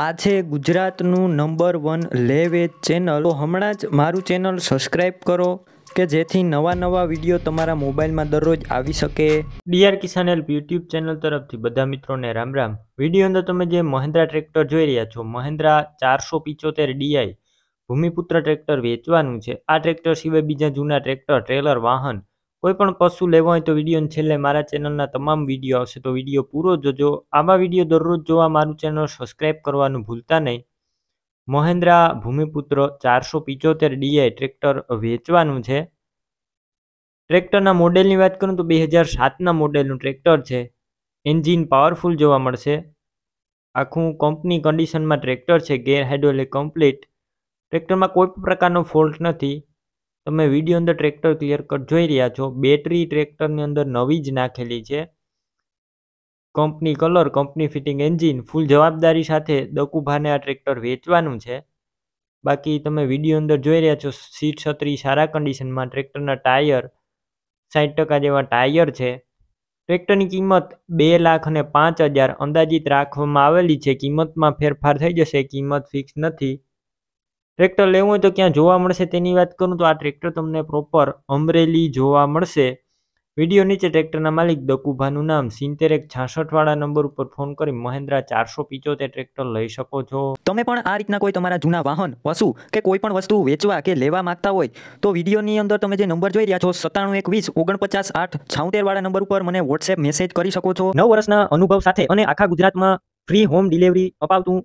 આ છે ગુજરાતનું નંબર વન લેવેજ ચેનલ તો હમણાં જ મારું ચેનલ સબસ્ક્રાઈબ કરો કે જેથી નવા નવા વિડીયો તમારા મોબાઈલમાં દરરોજ આવી શકે DR Kisan help YouTube channel તરફથી બધા મિત્રોને રામ રામ વિડીયો અંદર તમે જે મહેન્દ્રા ટ્રેક્ટર જોઈ રહ્યા છો મહેન્દ્રા ચારસો પિચોતેર ડીઆઈ ભૂમિપુત્ર ટ્રેક્ટર વેચવાનું છે આ ટ્રેક્ટર સિવાય બીજા જૂના ટ્રેક્ટર ટ્રેલર વાહન કોઈ પણ પશુ લેવા હોય તો વિડીયોને છેલ્લે મારા ચેનલના તમામ વિડીયો આવશે તો વિડીયો પૂરો જોજો આવા વિડીયો દરરોજ જોવા મારું ચેનલ સબસ્ક્રાઈબ કરવાનું ભૂલતા નહીં મહેન્દ્રા ભૂમિપુત્ર ચારસો પિચોતેર ડીઆઈ ટ્રેક્ટર વેચવાનું છે ટ્રેક્ટરના મોડેલની વાત કરું તો બે હજાર સાતના મોડેલનું ટ્રેક્ટર છે એન્જિન પાવરફુલ જોવા મળશે આખું કંપની કન્ડિશનમાં ટ્રેક્ટર છે ગેર હાઇડ્રોલિક કમ્પ્લીટ ટ્રેક્ટરમાં કોઈ પણ પ્રકારનો ફોલ્ટ નથી તમે વિડીયો અંદર ટ્રેક્ટર ક્લિયર કટ જોઈ રહ્યા છો બેટરી ટ્રેક્ટરની અંદર નવી જ નાખેલી છે company colour company fitting engine full જવાબદારી સાથે દકુભાને આ ટ્રેક્ટર વેચવાનું છે બાકી તમે વિડીયો અંદર જોઈ રહ્યા છો સીટ છત્રી સારા કન્ડિશનમાં ટ્રેક્ટરના ટાયર સાઠ ટકા જેવા ટાયર છે ટ્રેક્ટરની કિંમત બે લાખ અને પાંચ હજાર અંદાજિત રાખવામાં આવેલી છે કિંમતમાં ફેરફાર થઈ જશે કિંમત ફિક્સ નથી ટ્રેક્ટર લેવું હોય તો ક્યાં જોવા મળશે તેની વાત કરું તો આ ટ્રેક્ટર તમને પ્રોપર અમરેલી જોવા મળશે વિડીયો નીચે ટ્રેક્ટરના માલિક દકુભાનું નામ સિત્તેર એક છાસઠવાળા નંબર ઉપર ફોન કરી મહેન્દ્રા ચારસો પિચોતેર ટ્રેક્ટર લઈ શકો છો તમે પણ આ રીતના કોઈ તમારા જૂના વાહન વસુ કે કોઈ પણ વસ્તુ વેચવા કે લેવા માંગતા હોય તો વિડીયોની અંદર તમે જે નંબર જોઈ રહ્યા છો સત્તાણું એકવીસ ઓગણપચાસ આઠ છાઉતેર વાળા નંબર ઉપર મને વોટ્સએપ મેસેજ કરી શકો છો નવ વર્ષના અનુભવ સાથે અને આખા ગુજરાતમાં ફ્રી હોમ ડિલિવરી અપાવતું